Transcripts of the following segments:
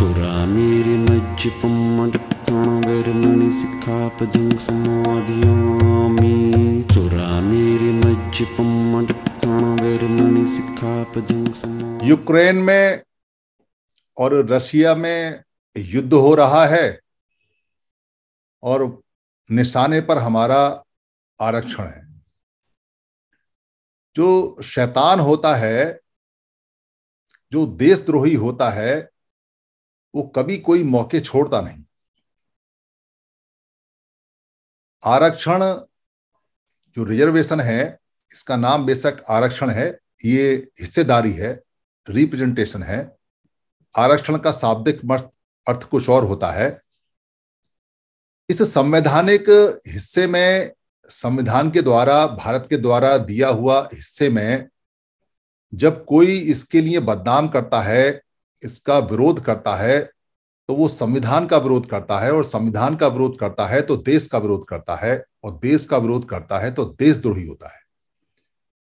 चोरा मेरे मज्ज पम्मण मणि सिखा पदंग समाधियामी चोरा मेरे मज्ज पम्मण मणि सिखा पदंग समाधि यूक्रेन में और रशिया में युद्ध हो रहा है और निशाने पर हमारा आरक्षण है जो शैतान होता है जो देशद्रोही होता है वो कभी कोई मौके छोड़ता नहीं आरक्षण जो रिजर्वेशन है इसका नाम बेशक आरक्षण है ये हिस्सेदारी है रिप्रेजेंटेशन है आरक्षण का शाब्दिक अर्थ कुछ और होता है इस संवैधानिक हिस्से में संविधान के द्वारा भारत के द्वारा दिया हुआ हिस्से में जब कोई इसके लिए बदनाम करता है इसका विरोध करता है तो वो संविधान का विरोध करता है और संविधान का विरोध करता है तो देश का विरोध करता है और देश का विरोध करता है तो देशद्रोही होता है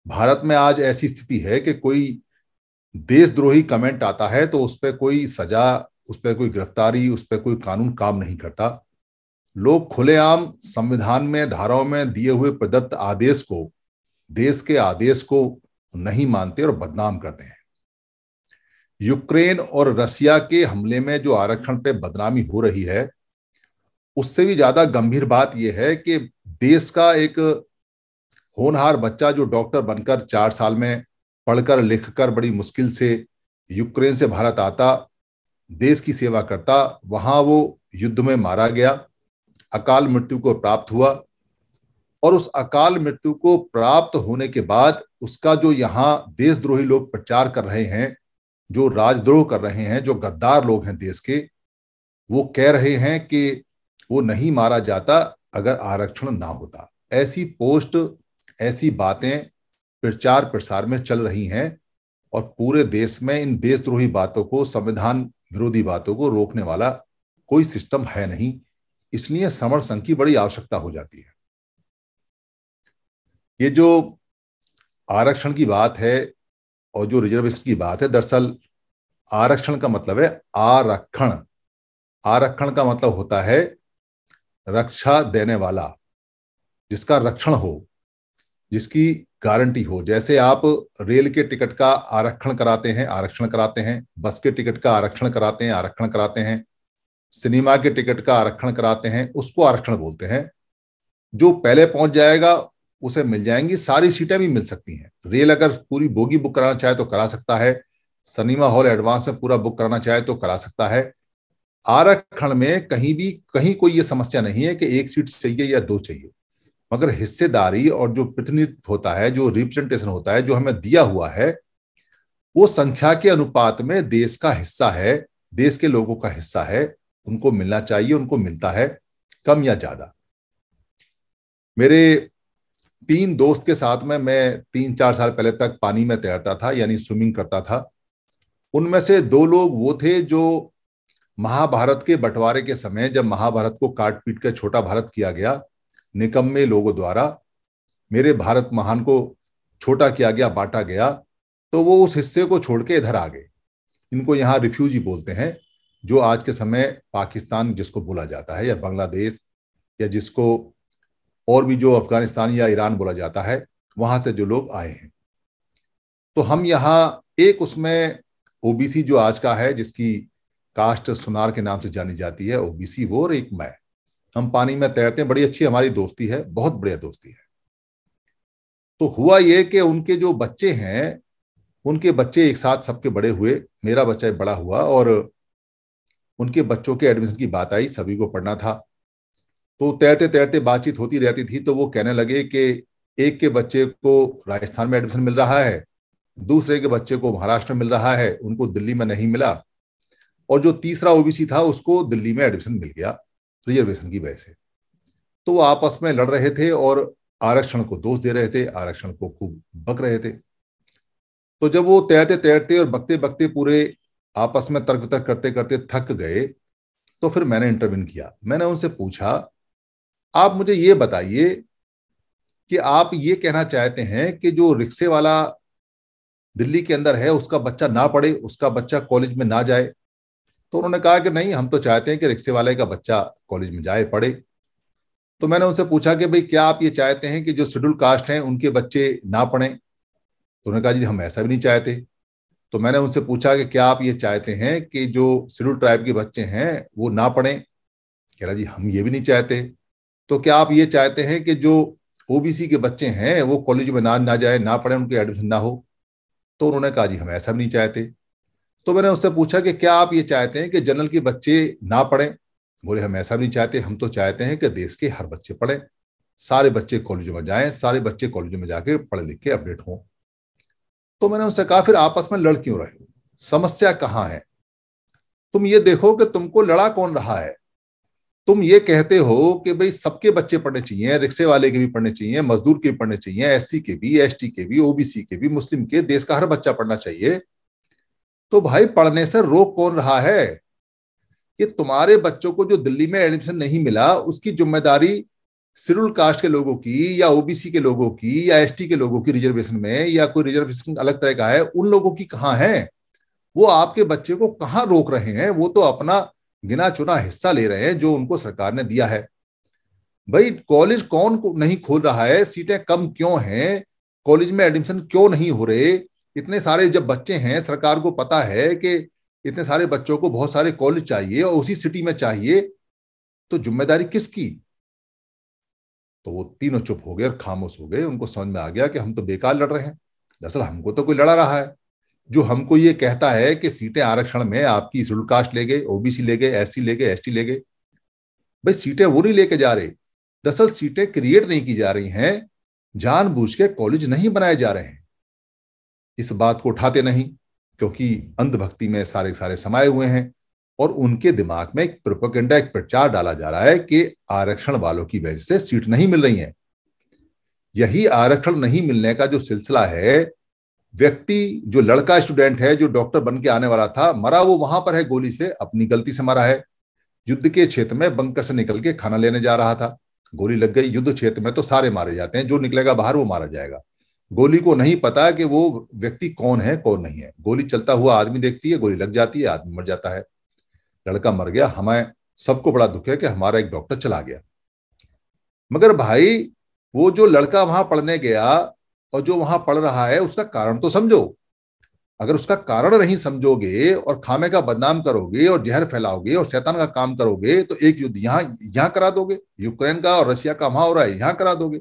भारत में आज ऐसी स्थिति है कि कोई देशद्रोही कमेंट आता है तो उस पर कोई सजा उस पर कोई गिरफ्तारी उस पर कोई कानून काम नहीं करता लोग खुलेआम संविधान में धाराओं में दिए हुए प्रदत्त आदेश को देश के आदेश को नहीं मानते और बदनाम करते हैं यूक्रेन और रसिया के हमले में जो आरक्षण पे बदनामी हो रही है उससे भी ज्यादा गंभीर बात यह है कि देश का एक होनहार बच्चा जो डॉक्टर बनकर चार साल में पढ़कर लिखकर बड़ी मुश्किल से यूक्रेन से भारत आता देश की सेवा करता वहां वो युद्ध में मारा गया अकाल मृत्यु को प्राप्त हुआ और उस अकाल मृत्यु को प्राप्त होने के बाद उसका जो यहाँ देशद्रोही लोग प्रचार कर रहे हैं जो राजद्रोह कर रहे हैं जो गद्दार लोग हैं देश के वो कह रहे हैं कि वो नहीं मारा जाता अगर आरक्षण ना होता ऐसी पोस्ट ऐसी बातें प्रचार प्रसार में चल रही हैं और पूरे देश में इन देशद्रोही बातों को संविधान विरोधी बातों को रोकने वाला कोई सिस्टम है नहीं इसलिए समर संघ की बड़ी आवश्यकता हो जाती है ये जो आरक्षण की बात है और जो रिजर्वेशन की बात है दरअसल आरक्षण का मतलब है आरक्षण आरक्षण का मतलब होता है रक्षा देने वाला जिसका रक्षण हो जिसकी गारंटी हो जैसे आप रेल के टिकट का आरक्षण कराते हैं आरक्षण कराते हैं बस के टिकट का आरक्षण कराते हैं आरक्षण कराते हैं सिनेमा के टिकट का आरक्षण कराते हैं उसको आरक्षण बोलते हैं जो पहले पहुंच जाएगा उसे मिल जाएंगी सारी सीटें भी मिल सकती हैं रेल अगर पूरी बोगी बुक कराना चाहे तो करा सकता है सनीमा हॉल एडवांस में पूरा बुक कराना चाहे तो करा सकता है आरक्षण में कहीं भी कहीं कोई ये समस्या नहीं है कि एक सीट चाहिए या दो चाहिए मगर हिस्सेदारी और जो प्रतिनिधित्व होता है जो रिप्रेजेंटेशन होता है जो हमें दिया हुआ है वो संख्या के अनुपात में देश का हिस्सा है देश के लोगों का हिस्सा है उनको मिलना चाहिए उनको मिलता है कम या ज्यादा मेरे तीन दोस्त के साथ में मैं तीन चार साल पहले तक पानी में तैरता था यानी स्विमिंग करता था उनमें से दो लोग वो थे जो महाभारत के बंटवारे के समय जब महाभारत को काट पीट कर छोटा भारत किया गया निकम्मे लोगों द्वारा मेरे भारत महान को छोटा किया गया बांटा गया तो वो उस हिस्से को छोड़ के इधर आ गए इनको यहाँ रिफ्यूजी बोलते हैं जो आज के समय पाकिस्तान जिसको बोला जाता है या बांग्लादेश या जिसको और भी जो अफगानिस्तान या ईरान बोला जाता है वहां से जो लोग आए हैं तो हम यहाँ एक उसमें ओबीसी जो आज का है जिसकी कास्ट सुनार के नाम से जानी जाती है ओबीसी वो और एक मैं हम पानी में तैरते हैं बड़ी अच्छी हमारी दोस्ती है बहुत बढ़िया दोस्ती है तो हुआ ये कि उनके जो बच्चे हैं उनके बच्चे एक साथ सबके बड़े हुए मेरा बच्चा बड़ा हुआ और उनके बच्चों के एडमिशन की बात आई सभी को पढ़ना था तो तैरते तैरते बातचीत होती रहती थी तो वो कहने लगे कि एक के बच्चे को राजस्थान में एडमिशन मिल रहा है दूसरे के बच्चे को महाराष्ट्र में मिल रहा है उनको दिल्ली में नहीं मिला और जो तीसरा ओबीसी था उसको दिल्ली में एडमिशन मिल गया रिजर्वेशन की वजह से तो वो आपस में लड़ रहे थे और आरक्षण को दोष दे रहे थे आरक्षण को खूब बक रहे थे तो जब वो तैरते तैरते और बकते बकते पूरे आपस में तर्क वितर्क करते करते थक गए तो फिर मैंने इंटरव्यून किया मैंने उनसे पूछा आप मुझे ये बताइए कि आप ये कहना चाहते हैं कि जो रिक्शे वाला दिल्ली के अंदर है उसका बच्चा ना पढ़े उसका बच्चा कॉलेज में ना जाए तो उन्होंने कहा कि नहीं हम तो चाहते हैं कि रिक्शे वाले का बच्चा कॉलेज में जाए पढ़े तो मैंने उनसे पूछा कि भाई क्या आप ये चाहते हैं कि जो शेड्यूल कास्ट हैं उनके बच्चे ना पढ़ें तो उन्होंने कहा जी हम ऐसा भी नहीं चाहते तो मैंने उनसे पूछा कि क्या आप ये चाहते हैं कि जो शेड्यूल ट्राइब के बच्चे हैं वो ना पढ़ें कह रहा जी हम ये भी नहीं चाहते तो क्या आप ये चाहते हैं कि जो ओबीसी के बच्चे हैं वो कॉलेज में ना ना जाए ना पढ़े उनके एडमिशन ना हो तो उन्होंने कहा जी हम ऐसा भी नहीं चाहते तो मैंने उससे पूछा कि क्या आप ये चाहते हैं कि जनरल के बच्चे ना पढ़ें बोले हम ऐसा नहीं चाहते हम तो चाहते हैं कि देश के हर बच्चे पढ़ें सारे बच्चे कॉलेज में जाएं सारे बच्चे कॉलेज में जाके पढ़ लिख के अपडेट हों तो मैंने उनसे कहा फिर आपस में लड़ क्यों रहे हो समस्या कहाँ है तुम ये देखो कि तुमको लड़ा कौन रहा है तुम ये कहते हो कि भाई सबके बच्चे पढ़ने चाहिए रिक्शे वाले के भी पढ़ने चाहिए मजदूर के भी पढ़ने चाहिए एससी के भी एसटी के भी ओबीसी के भी मुस्लिम के देश का हर बच्चा पढ़ना चाहिए तो भाई पढ़ने से रोक कौन रहा है कि तुम्हारे बच्चों को जो दिल्ली में एडमिशन नहीं मिला उसकी जिम्मेदारी सिरुल कास्ट के लोगों की या ओबीसी के लोगों की या एसटी के लोगों की रिजर्वेशन में या कोई रिजर्वेशन अलग तरह का है उन लोगों की कहाँ है वो आपके बच्चे को कहाँ रोक रहे हैं वो तो अपना गिना चुना हिस्सा ले रहे हैं जो उनको सरकार ने दिया है भाई कॉलेज कौन को नहीं खोल रहा है सीटें कम क्यों हैं कॉलेज में एडमिशन क्यों नहीं हो रहे इतने सारे जब बच्चे हैं सरकार को पता है कि इतने सारे बच्चों को बहुत सारे कॉलेज चाहिए और उसी सिटी में चाहिए तो जिम्मेदारी किसकी तो वो तीनों चुप हो गए और खामोश हो गए उनको समझ में आ गया कि हम तो बेकार लड़ रहे हैं दरअसल हमको तो कोई लड़ा रहा है जो हमको ये कहता है कि सीटें आरक्षण में आपकी शेड्यूल कास्ट ले गए ओबीसी ले गए एससी ले गए एसटी ले गए भाई सीटें वो नहीं लेके जा रहे दरअसल सीटें क्रिएट नहीं की जा रही हैं जानबूझ के कॉलेज नहीं बनाए जा रहे हैं इस बात को उठाते नहीं क्योंकि अंधभक्ति में सारे सारे समाये हुए हैं और उनके दिमाग में एक प्रोपोकेंडा एक प्रचार डाला जा रहा है कि आरक्षण वालों की वजह से सीट नहीं मिल रही है यही आरक्षण नहीं मिलने का जो सिलसिला है व्यक्ति जो लड़का स्टूडेंट है जो डॉक्टर बन के आने वाला था मरा वो वहां पर है गोली से अपनी गलती से मरा है युद्ध के क्षेत्र में बंकर से निकल के खाना लेने जा रहा था गोली लग गई युद्ध क्षेत्र में तो सारे मारे जाते हैं जो निकलेगा बाहर वो मारा जाएगा गोली को नहीं पता कि वो व्यक्ति कौन है कौन नहीं है गोली चलता हुआ आदमी देखती है गोली लग जाती है आदमी मर जाता है लड़का मर गया हमें सबको बड़ा दुख है कि हमारा एक डॉक्टर चला गया मगर भाई वो जो लड़का वहां पढ़ने गया और जो वहां पड़ रहा है उसका कारण तो समझो अगर उसका कारण नहीं समझोगे और खामे का बदनाम करोगे और जहर फैलाओगे और शैतान का काम करोगे तो एक युद्ध यहाँ यहाँ करा दोगे यूक्रेन का और रशिया का वहां हो रहा है यहां करा दोगे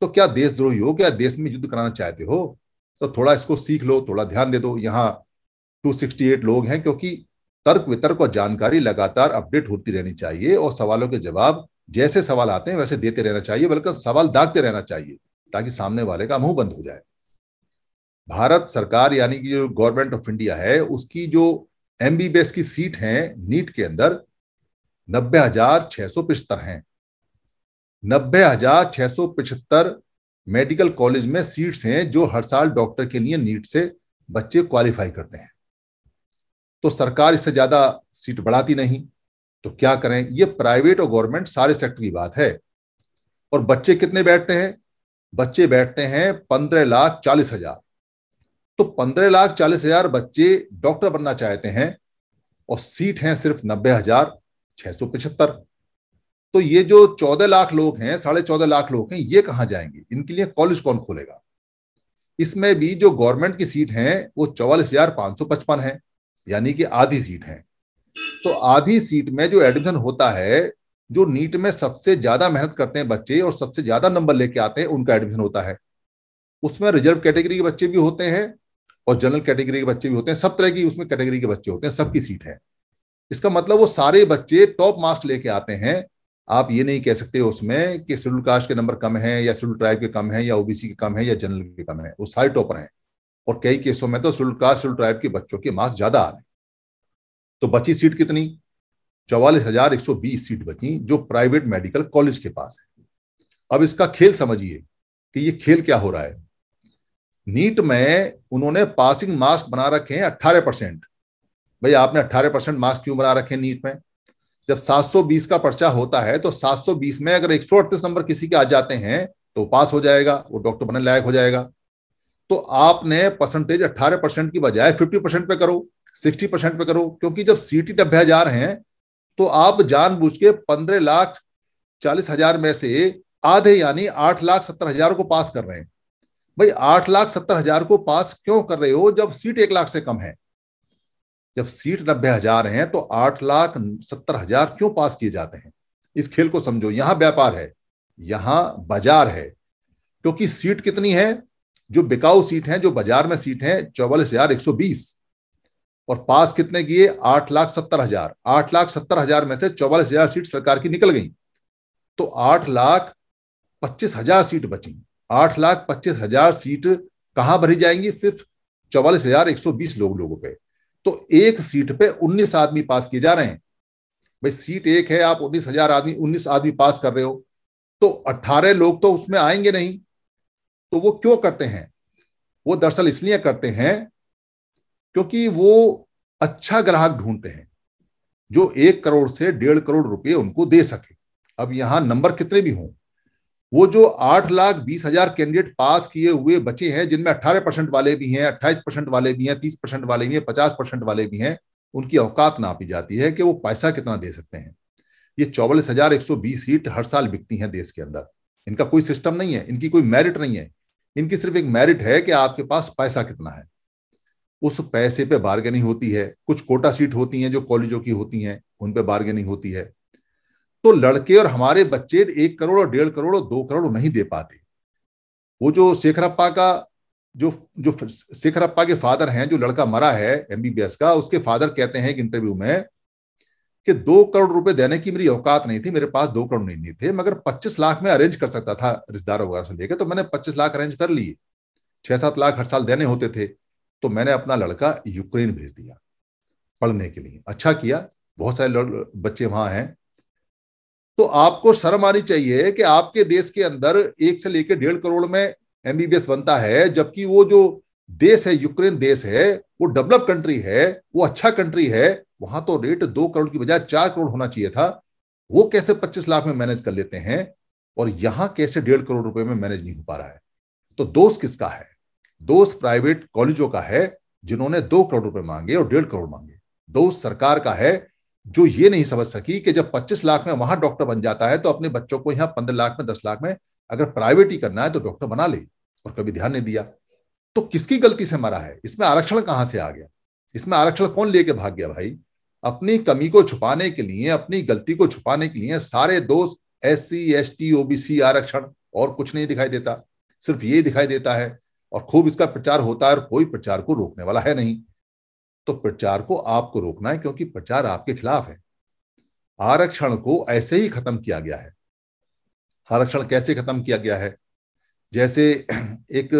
तो क्या देशद्रोही हो क्या देश में युद्ध कराना चाहते हो तो थोड़ा इसको सीख लो थोड़ा ध्यान दे दो यहाँ टू लोग हैं क्योंकि तर्क वितर्क और जानकारी लगातार अपडेट होती रहनी चाहिए और सवालों के जवाब जैसे सवाल आते हैं वैसे देते रहना चाहिए बल्कि सवाल दागते रहना चाहिए ताकि सामने वाले का मुंह बंद हो जाए भारत सरकार यानी कि जो गवर्नमेंट ऑफ इंडिया है उसकी जो एमबीबीएस की सीट है नीट के अंदर नब्बे हजार छह सौ पिछहत्तर है नब्बे हजार छह सौ पिछहत्तर मेडिकल कॉलेज में सीट्स हैं जो हर साल डॉक्टर के लिए नीट से बच्चे क्वालिफाई करते हैं तो सरकार इससे ज्यादा सीट बढ़ाती नहीं तो क्या करें ये प्राइवेट और गवर्नमेंट सारे सेक्टर की बात है और बच्चे कितने बैठते हैं बच्चे बैठते हैं पंद्रह लाख चालीस हजार तो पंद्रह लाख चालीस हजार बच्चे डॉक्टर बनना चाहते हैं और सीट है सिर्फ नब्बे हजार छह सौ पिछहत्तर तो ये जो चौदह लाख लोग हैं साढ़े चौदह लाख लोग हैं ये कहां जाएंगे इनके लिए कॉलेज कौन खोलेगा इसमें भी जो गवर्नमेंट की सीट है वो चौवालीस हजार पांच सौ पचपन है यानी कि आधी सीट है तो आधी सीट में जो एडमिशन होता है जो नीट में सबसे ज्यादा मेहनत करते हैं बच्चे और सबसे ज्यादा नंबर लेके आते हैं उनका एडमिशन होता है उसमें रिजर्व कैटेगरी के बच्चे भी होते हैं और जनरल कैटेगरी के बच्चे भी होते हैं सब तरह की उसमें कैटेगरी के बच्चे होते हैं सबकी सीट है इसका मतलब वो सारे बच्चे टॉप मार्क्स लेके आते हैं आप ये नहीं कह सकते उसमें कि शेड्यूल कास्ट के नंबर कम है या शेड्यूल ट्राइब के कम है या ओबीसी के कम है या जनरल के कम है वो सारे टॉपर हैं और कई केसों में तो शेड्यूल कास्ट शेड्यूल ट्राइब के बच्चों के मार्क्स ज्यादा आ रहे हैं तो बची सीट कितनी चौवालीस हजार एक सौ बीस सीट बची जो प्राइवेट मेडिकल कॉलेज के पास है अब इसका खेल समझिए कि ये खेल क्या हो रहा है नीट में उन्होंने पासिंग मार्क्स बना रखे हैं अट्ठारह परसेंट भाई आपने अट्ठारह परसेंट मार्क्स क्यों बना रखे हैं नीट में जब 720 का पर्चा होता है तो 720 में अगर एक नंबर किसी के आ जाते हैं तो पास हो जाएगा वो डॉक्टर बनने लायक हो जाएगा तो आपने परसेंटेज 18 परसेंट की बजाय 50 परसेंट पे करो 60 परसेंट पे करो क्योंकि जब सीटी नब्बे हजार हैं तो आप जानबूझ के पंद्रह लाख चालीस हजार में से आधे यानी आठ लाख सत्तर हजार को पास कर रहे हैं भाई आठ लाख सत्तर हजार को पास क्यों कर रहे हो जब सीट एक लाख से कम है जब सीट नब्बे हजार है तो आठ लाख सत्तर हजार क्यों पास किए जाते हैं इस खेल को समझो यहां व्यापार है यहां बाजार है क्योंकि सीट कितनी है जो बिकाऊ सीट है जो बाजार में सीट है चौवालीस हजार एक सौ बीस और पास कितने किए आठ लाख सत्तर हजार आठ लाख सत्तर हजार में से चौवालीस हजार सीट सरकार की निकल गई तो आठ लाख पच्चीस हजार सीट बची आठ लाख पच्चीस हजार सीट कहां भरी जाएंगी सिर्फ चौवालीस हजार एक सौ बीस लोग लोगों पे तो एक सीट पे उन्नीस आदमी पास किए जा रहे हैं भाई सीट एक है आप उन्नीस हजार आदमी उन्नीस आदमी पास कर रहे हो तो अट्ठारह लोग तो उसमें आएंगे नहीं तो वो क्यों करते हैं वो दरअसल इसलिए करते हैं क्योंकि वो अच्छा ग्राहक ढूंढते हैं जो एक करोड़ से डेढ़ करोड़ रुपए उनको दे सके अब यहां नंबर कितने भी हों वो जो आठ लाख बीस हजार कैंडिडेट पास किए हुए बचे हैं जिनमें अट्ठारह परसेंट वाले भी हैं अट्ठाईस परसेंट वाले भी हैं तीस परसेंट वाले भी हैं पचास परसेंट वाले भी हैं उनकी औकात नापी जाती है कि वो पैसा कितना दे सकते हैं ये चौवालीस हजार एक सौ बीस सीट हर साल बिकती हैं देश के अंदर इनका कोई सिस्टम नहीं है इनकी कोई मेरिट नहीं है इनकी सिर्फ एक मेरिट है कि आपके पास पैसा कितना है उस पैसे पे बार्गेनिंग होती है कुछ कोटा सीट होती हैं जो कॉलेजों की होती हैं उन पे बार्गेनिंग होती है तो लड़के और हमारे बच्चे एक करोड़ और डेढ़ करोड़ और दो करोड़ नहीं दे पाते वो जो शेखरप्पा का जो जो शेखरप्पा के फादर हैं जो लड़का मरा है एमबीबीएस का उसके फादर कहते हैं एक इंटरव्यू में कि दो करोड़ रुपए देने की मेरी औकात नहीं थी मेरे पास दो करोड़ नहीं, थे मगर पच्चीस लाख में अरेंज कर सकता था रिश्तेदार वगैरह से लेकर तो मैंने पच्चीस लाख अरेंज कर लिए छह सात लाख हर साल देने होते थे तो मैंने अपना लड़का यूक्रेन भेज दिया पढ़ने के लिए अच्छा किया बहुत सारे बच्चे वहां हैं तो आपको शर्म आनी चाहिए कि आपके देश के अंदर एक से लेकर डेढ़ करोड़ में एमबीबीएस बनता है जबकि वो जो देश है यूक्रेन देश है वो डेवलप कंट्री है वो अच्छा कंट्री है वहां तो रेट दो करोड़ की बजाय चार करोड़ होना चाहिए था वो कैसे पच्चीस लाख में मैनेज कर लेते हैं और यहां कैसे डेढ़ करोड़ रुपए में मैनेज नहीं हो पा रहा है तो दोष किसका है दो प्राइवेट कॉलेजों का है जिन्होंने दो करोड़ रुपए मांगे और डेढ़ करोड़ मांगे दो सरकार का है जो ये नहीं समझ सकी कि जब 25 लाख में वहां डॉक्टर बन जाता है तो अपने बच्चों को यहां 15 लाख में 10 लाख में अगर प्राइवेट ही करना है तो डॉक्टर बना ले और कभी ध्यान नहीं दिया तो किसकी गलती से मरा है इसमें आरक्षण कहां से आ गया इसमें आरक्षण कौन लेके भाग गया भाई अपनी कमी को छुपाने के लिए अपनी गलती को छुपाने के लिए सारे दोस्त S C S T OBC आरक्षण और कुछ नहीं दिखाई देता सिर्फ ये दिखाई देता है और खूब इसका प्रचार होता है और कोई प्रचार को रोकने वाला है नहीं तो प्रचार को आपको रोकना है क्योंकि प्रचार आपके खिलाफ है आरक्षण को ऐसे ही खत्म किया गया है आरक्षण कैसे खत्म किया गया है जैसे एक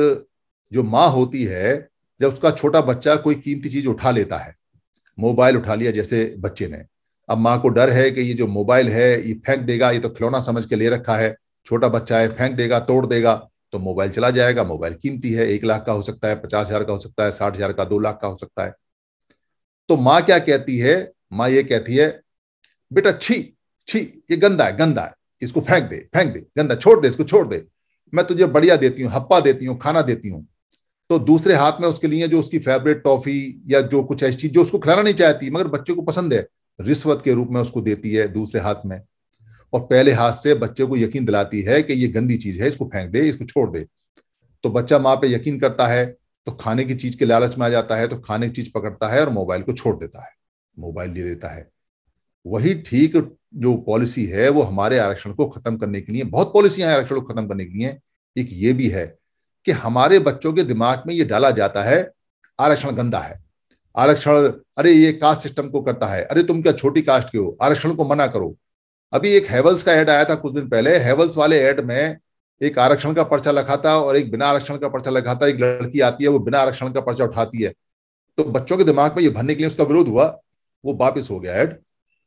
जो माँ होती है जब उसका छोटा बच्चा कोई कीमती चीज उठा लेता है मोबाइल उठा लिया जैसे बच्चे ने अब माँ को डर है कि ये जो मोबाइल है ये फेंक देगा ये तो खिलौना समझ के ले रखा है छोटा बच्चा है फेंक देगा तोड़ देगा तो मोबाइल चला जाएगा मोबाइल कीमती है एक लाख का हो सकता है पचास हजार का हो सकता है साठ हजार का दो लाख का हो सकता है तो माँ क्या कहती है माँ ये कहती है बेटा छी छी ये गंदा है गंदा है इसको फेंक दे फेंक दे गंदा छोड़ दे इसको छोड़ दे मैं तुझे बढ़िया देती हूँ हप्पा देती हूँ खाना देती हूँ तो दूसरे हाथ में उसके लिए जो उसकी फेवरेट टॉफी या जो कुछ ऐसी चीज जो उसको खिलाना नहीं चाहती मगर बच्चे को पसंद है रिश्वत के रूप में उसको देती है दूसरे हाथ में और पहले हाथ से बच्चे को यकीन दिलाती है कि ये गंदी चीज है इसको फेंक दे इसको छोड़ दे तो बच्चा माँ पे यकीन करता है तो खाने की चीज के लालच में आ जाता है तो खाने की चीज पकड़ता है और मोबाइल को छोड़ देता है मोबाइल ले लेता है वही ठीक जो पॉलिसी है वो हमारे आरक्षण को खत्म करने के लिए बहुत पॉलिसियां हैं आरक्षण को खत्म करने के लिए एक ये भी है कि हमारे बच्चों के दिमाग में ये डाला जाता है आरक्षण गंदा है आरक्षण अरे ये कास्ट सिस्टम को करता है अरे तुम क्या छोटी कास्ट के हो आरक्षण को मना करो अभी एक हैवल्स का ऐड आया था कुछ दिन पहले हैवल्स वाले ऐड में एक आरक्षण का पर्चा लिखा था और एक बिना आरक्षण का पर्चा लिखा था एक लड़की आती है वो बिना आरक्षण का पर्चा उठाती है तो बच्चों के दिमाग में ये भरने के लिए उसका विरोध हुआ वो वापिस हो गया ऐड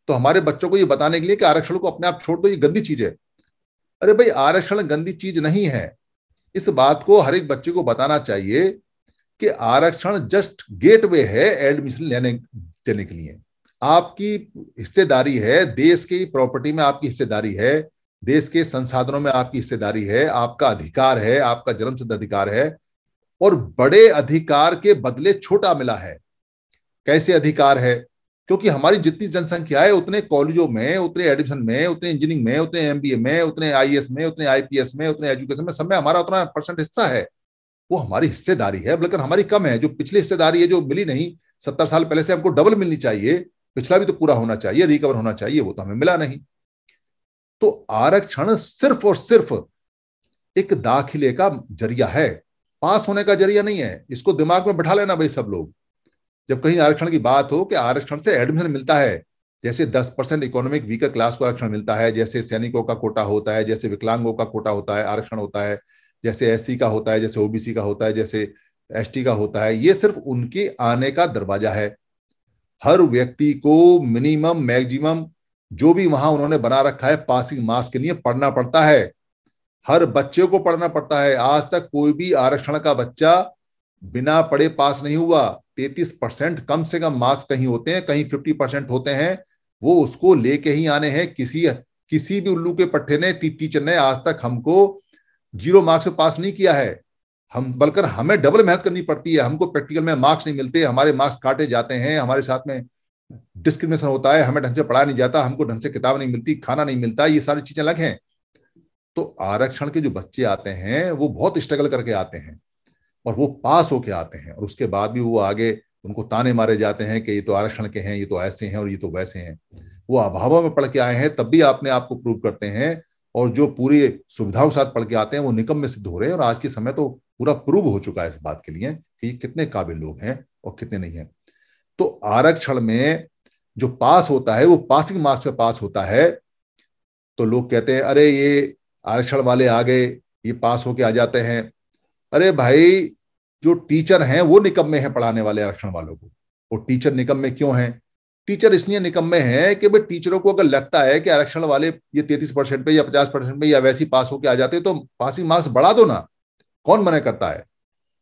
तो हमारे बच्चों को ये बताने के लिए कि आरक्षण को अपने आप छोड़ दो ये गंदी चीज है अरे भाई आरक्षण गंदी चीज नहीं है इस बात को हर एक बच्चे को बताना चाहिए कि आरक्षण जस्ट गेटवे है एडमिशन लेने देने के लिए आपकी हिस्सेदारी है देश की प्रॉपर्टी में आपकी हिस्सेदारी है देश के संसाधनों में आपकी हिस्सेदारी है आपका अधिकार है आपका सिद्ध अधिकार है और बड़े अधिकार के बदले छोटा मिला है कैसे अधिकार है क्योंकि हमारी जितनी जनसंख्या है उतने कॉलेजों में उतने एडमिशन में उतने इंजीनियरिंग में उतने एमबीए में उतने आईएएस e में उतने आईपीएस में उतने एजुकेशन में सब में हमारा उतना परसेंट हिस्सा है वो हमारी हिस्सेदारी है लेकिन हमारी कम है जो पिछली हिस्सेदारी है जो मिली नहीं सत्तर साल पहले से हमको डबल मिलनी चाहिए पिछला भी तो पूरा होना चाहिए रिकवर होना चाहिए वो तो हमें मिला नहीं तो आरक्षण सिर्फ और सिर्फ एक दाखिले का जरिया है पास होने का जरिया नहीं है इसको दिमाग में बैठा लेना भाई सब लोग जब कहीं आरक्षण की बात हो कि आरक्षण से एडमिशन मिलता है जैसे 10 परसेंट इकोनॉमिक वीकर क्लास को आरक्षण मिलता है जैसे सैनिकों का कोटा होता है जैसे विकलांगों का कोटा होता है आरक्षण होता है जैसे एस का होता है जैसे ओबीसी का होता है जैसे एस का होता है ये सिर्फ उनके आने का दरवाजा है हर व्यक्ति को मिनिमम मैक्सिमम जो भी वहां उन्होंने बना रखा है पासिंग मार्क्स के लिए पढ़ना पड़ता है हर बच्चे को पढ़ना पड़ता है आज तक कोई भी आरक्षण का बच्चा बिना पढ़े पास नहीं हुआ तैतीस परसेंट कम से कम मार्क्स कहीं होते हैं कहीं फिफ्टी परसेंट होते हैं वो उसको लेके ही आने हैं किसी किसी भी उल्लू के पट्टे ने टी, टीचर ने आज तक हमको जीरो मार्क्स पास नहीं किया है हम बल्कि हमें डबल मेहनत करनी पड़ती है हमको प्रैक्टिकल में मार्क्स नहीं मिलते हमारे मार्क्स काटे जाते हैं हमारे साथ में डिस्क्रिमिनेशन होता है हमें ढंग से पढ़ाया नहीं जाता हमको ढंग से किताब नहीं मिलती खाना नहीं मिलता ये सारी चीजें अलग हैं तो आरक्षण के जो बच्चे आते हैं वो बहुत स्ट्रगल करके आते हैं और वो पास होके आते हैं और उसके बाद भी वो आगे उनको ताने मारे जाते हैं कि ये तो आरक्षण के हैं ये तो ऐसे हैं और ये तो वैसे हैं वो अभावों में पढ़ के आए हैं तब भी अपने आप को प्रूव करते हैं और जो पूरी सुविधाओं के साथ पढ़ के आते हैं वो निकम में सिद्ध हो रहे हैं और आज के समय तो पूरा प्रूव हो चुका है इस बात के लिए कि कितने काबिल लोग हैं और कितने नहीं हैं तो आरक्षण में जो पास होता है वो पासिंग मार्क्स पे पास होता है तो लोग कहते हैं अरे ये आरक्षण वाले आ गए ये पास होके आ जाते हैं अरे भाई जो टीचर हैं वो निकम्मे हैं पढ़ाने वाले आरक्षण वालों को और टीचर निकम्मे क्यों हैं टीचर इसलिए निकम्मे हैं कि भाई टीचरों को अगर लगता है कि आरक्षण वाले ये तैतीस परसेंट पे या पचास परसेंट पे या वैसे पास होके आ जाते हैं तो पासिंग मार्क्स बढ़ा दो ना कौन मना करता है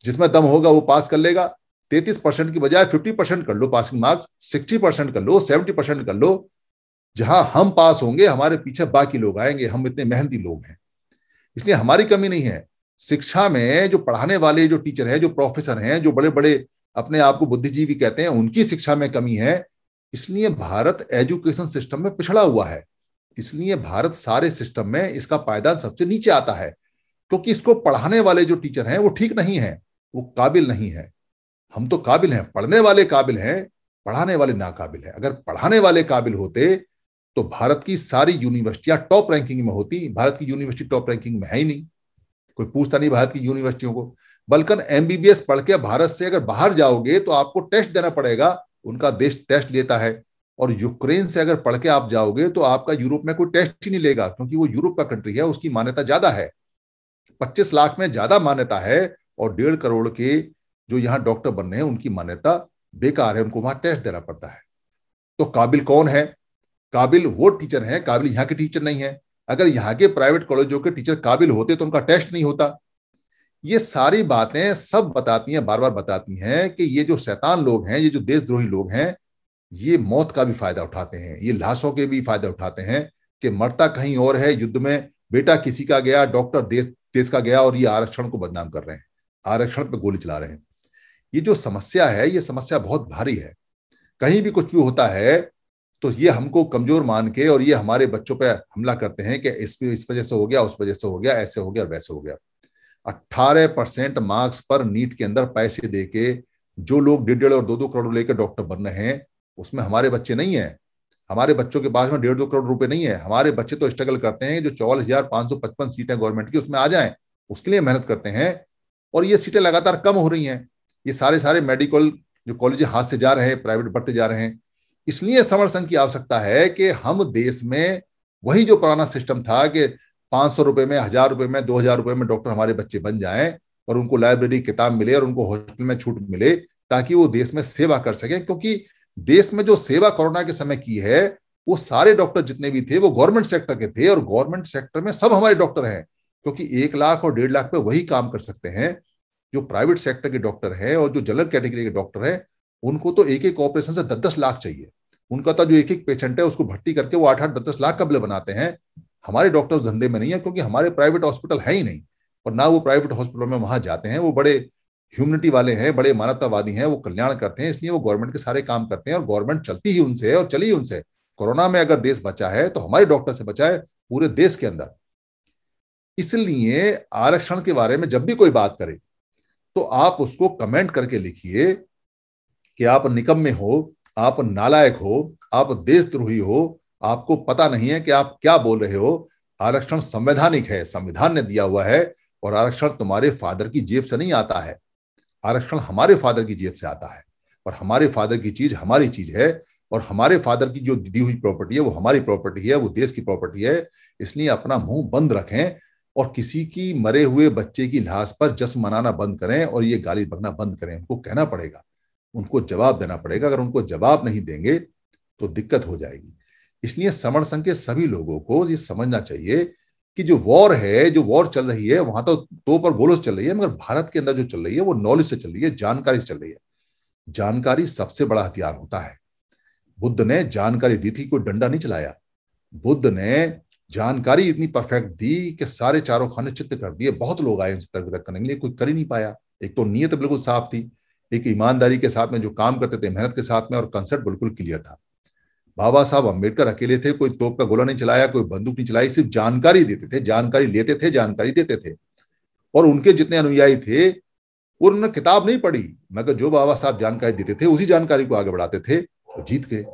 जिसमें दम होगा वो पास कर लेगा तैतीस परसेंट की बजाय फिफ्टी परसेंट कर लो पासिंग मार्क्स सिक्सटी परसेंट कर लो सेवेंटी परसेंट कर लो जहां हम पास होंगे हमारे पीछे बाकी लोग आएंगे हम इतने मेहनती लोग हैं इसलिए हमारी कमी नहीं है शिक्षा में जो पढ़ाने वाले जो टीचर हैं जो प्रोफेसर हैं जो बड़े बड़े अपने आप को बुद्धिजीवी कहते हैं उनकी शिक्षा में कमी है इसलिए भारत एजुकेशन सिस्टम में पिछड़ा हुआ है इसलिए भारत सारे सिस्टम में इसका पायदान सबसे नीचे आता है क्योंकि इसको पढ़ाने वाले जो टीचर हैं वो ठीक नहीं है वो काबिल नहीं है हम तो काबिल हैं पढ़ने वाले काबिल हैं पढ़ाने वाले नाकाबिल हैं अगर पढ़ाने वाले काबिल होते तो भारत की सारी यूनिवर्सिटियां टॉप रैंकिंग में होती भारत की यूनिवर्सिटी टॉप रैंकिंग में है ही नहीं कोई पूछता नहीं भारत की यूनिवर्सिटियों को बल्कि एमबीबीएस पढ़ के भारत से अगर बाहर जाओगे तो आपको टेस्ट देना पड़ेगा उनका देश टेस्ट लेता है और यूक्रेन से अगर पढ़ के आप जाओगे तो आपका यूरोप में कोई टेस्ट ही नहीं लेगा क्योंकि वो यूरोप का कंट्री है उसकी मान्यता ज्यादा है 25 लाख में ज्यादा मान्यता है और डेढ़ करोड़ के जो यहाँ डॉक्टर बन रहे हैं उनकी मान्यता बेकार है उनको वहां टेस्ट देना पड़ता है तो काबिल कौन है काबिल वो टीचर है काबिल यहाँ के टीचर नहीं है अगर यहाँ के प्राइवेट कॉलेजों के टीचर काबिल होते तो उनका टेस्ट नहीं होता ये सारी बातें सब बताती हैं बार बार बताती हैं कि ये जो शैतान लोग हैं ये जो देशद्रोही लोग हैं ये मौत का भी फायदा उठाते हैं ये लाशों के भी फायदा उठाते हैं कि मरता कहीं और है युद्ध में बेटा किसी का गया डॉक्टर देश देश का गया और ये आरक्षण को बदनाम कर रहे हैं आरक्षण पर गोली चला रहे हैं ये जो समस्या है ये समस्या बहुत भारी है कहीं भी कुछ भी होता है तो ये हमको कमजोर मान के और ये हमारे बच्चों पर हमला करते हैं कि इस इस वजह से हो गया उस वजह से हो गया ऐसे हो गया और वैसे हो गया अट्ठारह परसेंट मार्क्स पर नीट के अंदर पैसे दे के जो लोग डेढ़ डेढ़ और दो दो करोड़ लेकर डॉक्टर बन रहे हैं उसमें हमारे बच्चे नहीं हैं हमारे बच्चों के पास में डेढ़ दो करोड़ रुपए नहीं है हमारे बच्चे तो स्ट्रगल करते हैं जो चौवालीस हजार पांच सौ पचपन सीटें गवर्नमेंट की उसमें आ जाए उसके लिए मेहनत करते हैं और ये सीटें लगातार कम हो रही हैं ये सारे सारे मेडिकल जो कॉलेज हाथ से जा रहे हैं प्राइवेट बढ़ते जा रहे हैं इसलिए समर संघ की आवश्यकता है कि हम देश में वही जो पुराना सिस्टम था कि पांच सौ रुपए में हजार रुपए में दो हजार रुपए में डॉक्टर हमारे बच्चे बन जाए और उनको लाइब्रेरी किताब मिले और उनको हॉस्टल में छूट मिले ताकि वो देश में सेवा कर सके क्योंकि देश में जो सेवा कोरोना के समय की है वो सारे डॉक्टर जितने भी थे वो गवर्नमेंट सेक्टर के थे और गवर्नमेंट सेक्टर में सब हमारे डॉक्टर हैं क्योंकि एक लाख और डेढ़ लाख पे वही काम कर सकते हैं जो प्राइवेट सेक्टर के डॉक्टर हैं और जो जनरल कैटेगरी के डॉक्टर हैं उनको तो एक एक ऑपरेशन से दस दस लाख चाहिए उनका तो जो एक एक पेशेंट है उसको भर्ती करके वो आठ आठ दस दस लाख का बिल बनाते हैं हमारे डॉक्टर्स धंधे में नहीं है क्योंकि हमारे प्राइवेट हॉस्पिटल है ही नहीं और ना वो प्राइवेट हॉस्पिटल में वहां जाते हैं वो बड़े ह्यूमनिटी वाले हैं बड़े मानवतावादी हैं वो कल्याण करते हैं इसलिए वो गवर्नमेंट के सारे काम करते हैं और गवर्नमेंट चलती ही उनसे है और चली ही उनसे कोरोना में अगर देश बचा है तो हमारे डॉक्टर से बचा है पूरे देश के अंदर इसलिए आरक्षण के बारे में जब भी कोई बात करे तो आप उसको कमेंट करके लिखिए कि आप में हो आप नालायक हो आप देशद्रोही हो आपको पता नहीं है कि आप क्या बोल रहे हो आरक्षण संवैधानिक है संविधान ने दिया हुआ है और आरक्षण तुम्हारे फादर की जेब से नहीं आता है आरक्षण हमारे फादर की जेब से आता है और हमारे फादर की चीज हमारी चीज है और हमारे फादर की जो दी हुई प्रॉपर्टी है वो हमारी प्रॉपर्टी है वो देश की प्रॉपर्टी है इसलिए अपना मुंह बंद रखें और किसी की मरे हुए बच्चे की लाश पर जस मनाना बंद करें और ये गाली भगना बंद करें उनको कहना पड़ेगा उनको जवाब देना पड़ेगा अगर उनको जवाब नहीं देंगे तो दिक्कत हो जाएगी इसलिए समण संघ के सभी लोगों को ये समझना चाहिए कि जो वॉर है जो वॉर चल रही है वहां तो तोप पर गोलों से चल रही है मगर भारत के अंदर जो चल रही है वो नॉलेज से चल रही है जानकारी से चल रही है जानकारी सबसे बड़ा हथियार होता है बुद्ध ने जानकारी दी थी कोई डंडा नहीं चलाया बुद्ध ने जानकारी इतनी परफेक्ट दी कि सारे चारों खाने चित्त कर दिए बहुत लोग आए उनसे तर्क तर्क करने के लिए कोई कर ही नहीं पाया एक तो नीयत बिल्कुल साफ थी एक ईमानदारी के साथ में जो काम करते थे मेहनत के साथ में और कंसेप्ट बिल्कुल क्लियर था बाबा साहब अंबेडकर अकेले थे कोई तोप का गोला नहीं चलाया कोई बंदूक नहीं चलाई सिर्फ जानकारी देते थे जानकारी लेते थे जानकारी देते थे और उनके जितने अनुयायी थे उन्होंने किताब नहीं पढ़ी मगर जो बाबा साहब जानकारी देते थे उसी जानकारी को आगे बढ़ाते थे तो जीत गए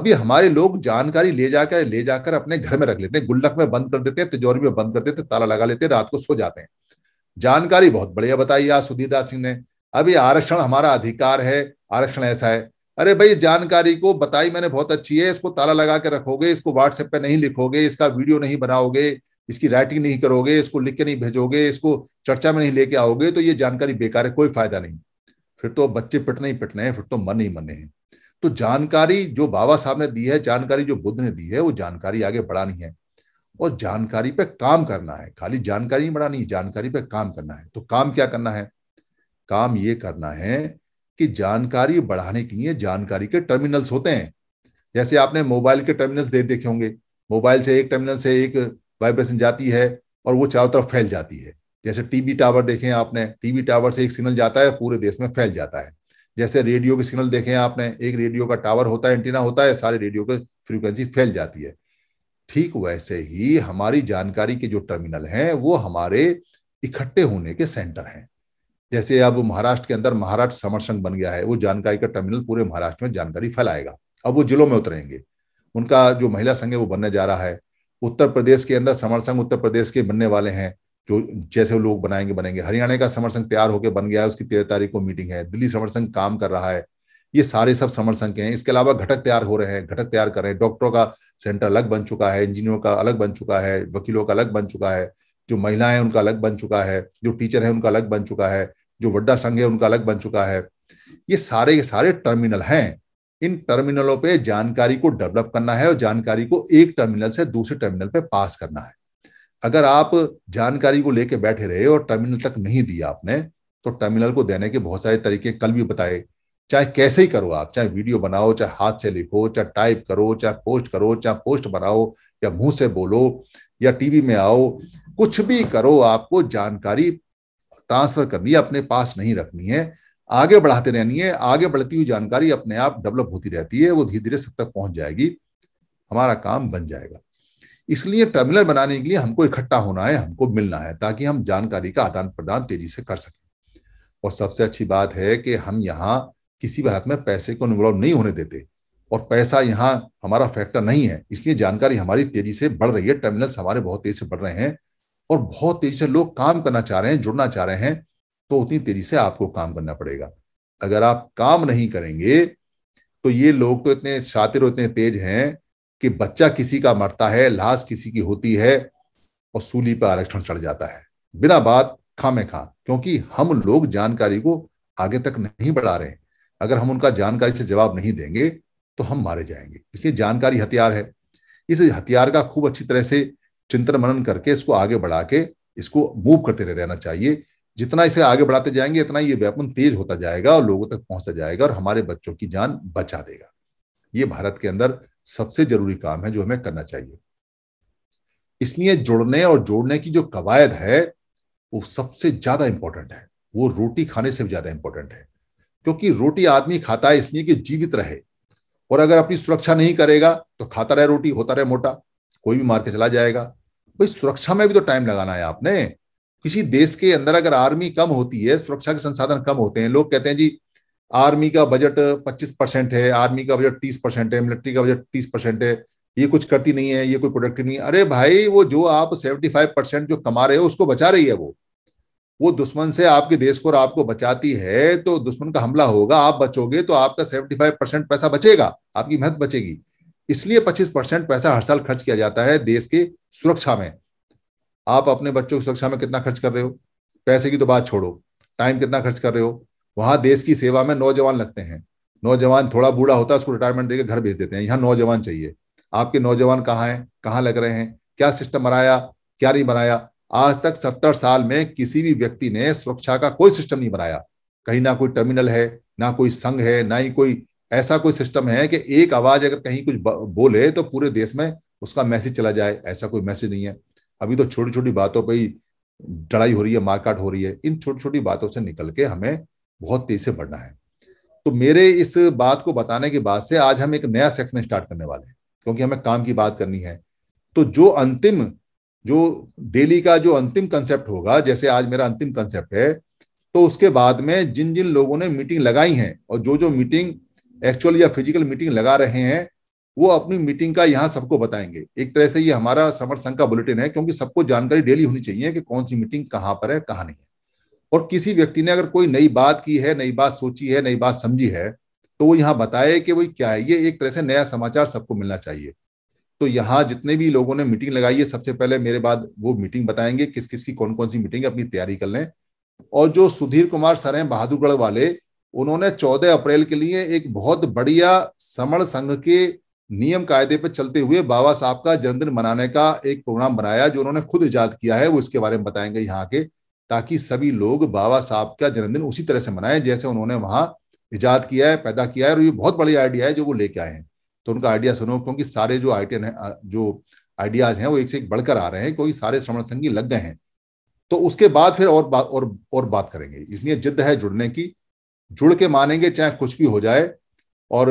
अभी हमारे लोग जानकारी ले जाकर ले जाकर अपने घर में रख लेते हैं गुल्लक में बंद कर देते हैं तिजोरी में बंद कर देते ताला लगा लेते हैं रात को सो जाते हैं जानकारी बहुत बढ़िया बताई आज सुधीर राज सिंह ने अभी आरक्षण हमारा अधिकार है आरक्षण ऐसा है अरे भाई जानकारी को बताई मैंने बहुत अच्छी है इसको ताला लगा के रखोगे इसको व्हाट्सएप पे नहीं लिखोगे इसका वीडियो नहीं बनाओगे इसकी राइटिंग नहीं करोगे इसको लिख के नहीं भेजोगे इसको चर्चा में नहीं लेके आओगे तो ये जानकारी बेकार है कोई फायदा नहीं फिर तो बच्चे पिटने ही पिटने हैं फिर तो मन ही मने हैं तो जानकारी जो बाबा साहब ने दी है जानकारी जो बुद्ध ने दी है वो जानकारी आगे बढ़ानी है और जानकारी पे काम करना है खाली जानकारी नहीं बढ़ानी जानकारी पे काम करना है तो काम क्या करना है काम ये करना है कि जानकारी बढ़ाने के लिए जानकारी के टर्मिनल्स होते हैं जैसे आपने मोबाइल के टर्मिनल्स दे देखे होंगे मोबाइल से एक टर्मिनल से एक वाइब्रेशन जाती है और वो चारों तरफ फैल जाती है जैसे टीवी टावर देखें आपने टीवी टावर से एक सिग्नल जाता है पूरे देश में फैल जाता है जैसे रेडियो के सिग्नल देखें आपने एक रेडियो का टावर होता है एंटीना होता है सारे रेडियो के फ्रीक्वेंसी फैल जाती है ठीक वैसे ही हमारी जानकारी के जो टर्मिनल हैं वो हमारे इकट्ठे होने के सेंटर हैं जैसे अब महाराष्ट्र के अंदर महाराष्ट्र समर संघ बन गया है वो जानकारी का टर्मिनल पूरे महाराष्ट्र में जानकारी फैलाएगा अब वो जिलों में उतरेंगे उनका जो महिला संघ है वो बनने जा रहा है उत्तर प्रदेश के अंदर समर संघ उत्तर प्रदेश के बनने वाले हैं जो जैसे वो लोग बनाएंगे बनेंगे हरियाणा का समर संघ तैयार होकर बन गया है उसकी तेरह तारीख को मीटिंग है दिल्ली समर संघ काम कर रहा है ये सारे सब समर संघ के हैं इसके अलावा घटक तैयार हो रहे हैं घटक तैयार कर रहे हैं डॉक्टरों का सेंटर अलग बन चुका है इंजीनियरों का अलग बन चुका है वकीलों का अलग बन चुका है जो महिलाएं उनका अलग बन चुका है जो टीचर है उनका अलग बन चुका है जो वड्डा संघ है उनका अलग बन चुका है ये सारे के सारे टर्मिनल हैं इन टर्मिनलों पे जानकारी को डेवलप करना है और जानकारी को एक टर्मिनल से दूसरे टर्मिनल पे पास करना है अगर आप जानकारी को लेके बैठे रहे और टर्मिनल तक नहीं दिया आपने तो टर्मिनल को देने के बहुत सारे तरीके कल भी बताए चाहे कैसे ही करो आप चाहे वीडियो बनाओ चाहे हाथ से लिखो चाहे टाइप करो चाहे पोस्ट करो चाहे पोस्ट बनाओ या मुंह से बोलो या टीवी में आओ कुछ भी करो आपको जानकारी ट्रांसफर करनी है अपने पास नहीं रखनी है आगे बढ़ाते रहनी है आगे बढ़ती हुई जानकारी अपने आप डेवलप होती रहती है वो धीरे धीरे सब तक पहुंच जाएगी हमारा काम बन जाएगा इसलिए टर्मिनल बनाने के लिए हमको इकट्ठा होना है हमको मिलना है ताकि हम जानकारी का आदान प्रदान तेजी से कर सकें और सबसे अच्छी बात है कि हम यहाँ किसी भी हालत में पैसे को इन्वॉल्व नहीं होने देते और पैसा यहाँ हमारा फैक्टर नहीं है इसलिए जानकारी हमारी तेजी से बढ़ रही है टर्मिनल्स हमारे बहुत तेजी से बढ़ रहे हैं और बहुत तेजी से लोग काम करना चाह रहे हैं जुड़ना चाह रहे हैं तो उतनी तेजी से आपको काम करना पड़ेगा अगर आप काम नहीं करेंगे तो ये लोग तो इतने शातिर और इतने तेज हैं कि बच्चा किसी का मरता है लाश किसी की होती है और सूली पर आरक्षण चढ़ जाता है बिना बात खामे खा क्योंकि हम लोग जानकारी को आगे तक नहीं बढ़ा रहे अगर हम उनका जानकारी से जवाब नहीं देंगे तो हम मारे जाएंगे इसलिए जानकारी हथियार है इस हथियार का खूब अच्छी तरह से चिंतन मनन करके इसको आगे बढ़ा के इसको मूव करते रह रहना चाहिए जितना इसे आगे बढ़ाते जाएंगे इतना ये व्यापन तेज होता जाएगा और लोगों तक पहुंचता जाएगा और हमारे बच्चों की जान बचा देगा ये भारत के अंदर सबसे जरूरी काम है जो हमें करना चाहिए इसलिए जुड़ने और जोड़ने की जो कवायद है वो सबसे ज्यादा इंपॉर्टेंट है वो रोटी खाने से भी ज्यादा इंपॉर्टेंट है क्योंकि रोटी आदमी खाता है इसलिए कि जीवित रहे और अगर अपनी सुरक्षा नहीं करेगा तो खाता रहे रोटी होता रहे मोटा कोई भी मार के चला जाएगा भाई सुरक्षा में भी तो टाइम लगाना है आपने किसी देश के अंदर अगर आर्मी कम होती है सुरक्षा के संसाधन कम होते हैं लोग कहते हैं जी आर्मी का बजट 25 परसेंट है आर्मी का बजट 30 परसेंट है मिलिट्री का बजट 30 परसेंट है ये कुछ करती नहीं है ये कोई प्रोडक्टिव नहीं है अरे भाई वो जो आप 75 परसेंट जो कमा रहे हो उसको बचा रही है वो वो दुश्मन से आपके देश को और आपको बचाती है तो दुश्मन का हमला होगा आप बचोगे तो आपका सेवेंटी परसेंट पैसा बचेगा आपकी मेहनत बचेगी इसलिए 25 परसेंट पैसा हर साल खर्च किया जाता है देश के सुरक्षा में आप अपने बच्चों की सुरक्षा में कितना खर्च कर रहे हो पैसे की तो बात छोड़ो टाइम कितना खर्च कर रहे हो वहां देश की सेवा में नौजवान लगते हैं नौजवान थोड़ा बूढ़ा होता है उसको रिटायरमेंट देकर घर भेज देते हैं यहाँ नौजवान चाहिए आपके नौजवान कहाँ हैं कहाँ लग रहे हैं क्या सिस्टम बनाया क्या नहीं बनाया आज तक सत्तर साल में किसी भी व्यक्ति ने सुरक्षा का कोई सिस्टम नहीं बनाया कहीं ना कोई टर्मिनल है ना कोई संघ है ना ही कोई ऐसा कोई सिस्टम है कि एक आवाज अगर कहीं कुछ बोले तो पूरे देश में उसका मैसेज चला जाए ऐसा कोई मैसेज नहीं है अभी तो छोटी छोटी बातों पर ही लड़ाई हो रही है मारकाट हो रही है इन छोटी छोटी बातों से निकल के हमें बहुत तेज से बढ़ना है तो मेरे इस बात को बताने के बाद से आज हम एक नया सेक्शन स्टार्ट करने वाले हैं क्योंकि हमें काम की बात करनी है तो जो अंतिम जो डेली का जो अंतिम कंसेप्ट होगा जैसे आज मेरा अंतिम कंसेप्ट है तो उसके बाद में जिन जिन लोगों ने मीटिंग लगाई है और जो जो मीटिंग एक्चुअल या फिजिकल मीटिंग लगा रहे हैं वो अपनी मीटिंग का यहाँ सबको बताएंगे एक तरह से ये हमारा समर संघ का बुलेटिन है क्योंकि सबको जानकारी डेली होनी चाहिए कि कौन सी मीटिंग कहाँ पर है कहाँ नहीं है और किसी व्यक्ति ने अगर कोई नई बात की है नई बात सोची है नई बात समझी है तो वो यहाँ बताए कि वही क्या है ये एक तरह से नया समाचार सबको मिलना चाहिए तो यहाँ जितने भी लोगों ने मीटिंग लगाई है सबसे पहले मेरे बाद वो मीटिंग बताएंगे किस किस की कौन कौन सी मीटिंग है अपनी तैयारी कर लें और जो सुधीर कुमार सर हैं बहादुरगढ़ वाले उन्होंने 14 अप्रैल के लिए एक बहुत बढ़िया समण संघ के नियम कायदे पर चलते हुए बाबा साहब का जन्मदिन मनाने का एक प्रोग्राम बनाया जो उन्होंने खुद ईजाद किया है वो इसके बारे में बताएंगे यहाँ के ताकि सभी लोग बाबा साहब का जन्मदिन उसी तरह से मनाएं जैसे उन्होंने वहां ईजाद किया है पैदा किया है और ये बहुत बड़ी आइडिया है जो वो लेके आए हैं तो उनका आइडिया सुनो क्योंकि सारे जो आइटन है जो आइडियाज हैं वो एक से एक बढ़कर आ रहे हैं क्योंकि सारे श्रवण संगी लग गए हैं तो उसके बाद फिर और बात और और बात करेंगे इसलिए जिद्द है जुड़ने की जुड़ के मानेंगे चाहे कुछ भी हो जाए और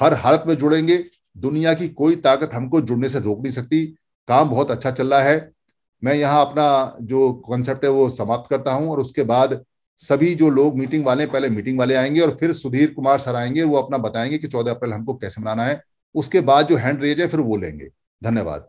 हर हालत में जुड़ेंगे दुनिया की कोई ताकत हमको जुड़ने से रोक नहीं सकती काम बहुत अच्छा चल रहा है मैं यहाँ अपना जो कॉन्सेप्ट है वो समाप्त करता हूँ और उसके बाद सभी जो लोग मीटिंग वाले पहले मीटिंग वाले आएंगे और फिर सुधीर कुमार सर आएंगे वो अपना बताएंगे कि चौदह अप्रैल हमको कैसे मनाना है उसके बाद जो हैंड रेज है फिर वो लेंगे धन्यवाद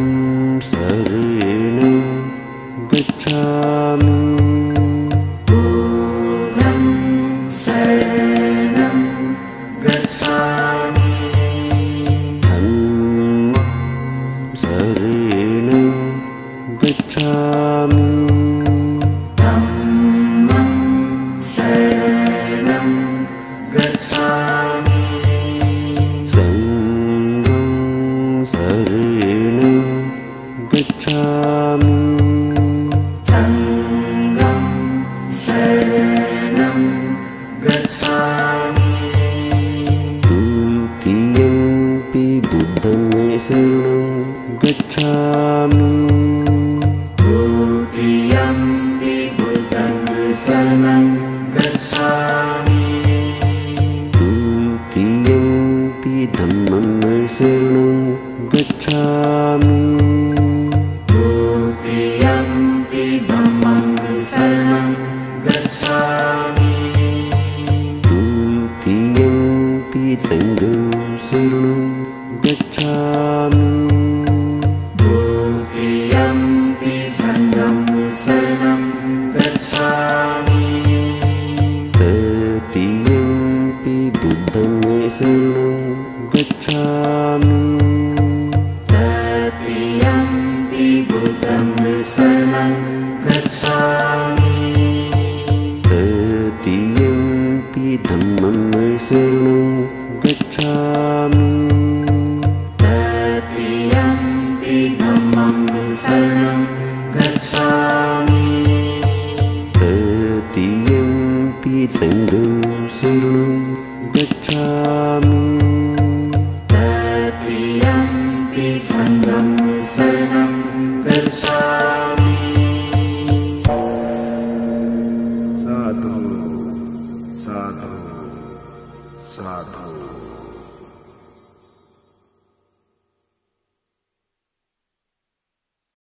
रेण गच्छामि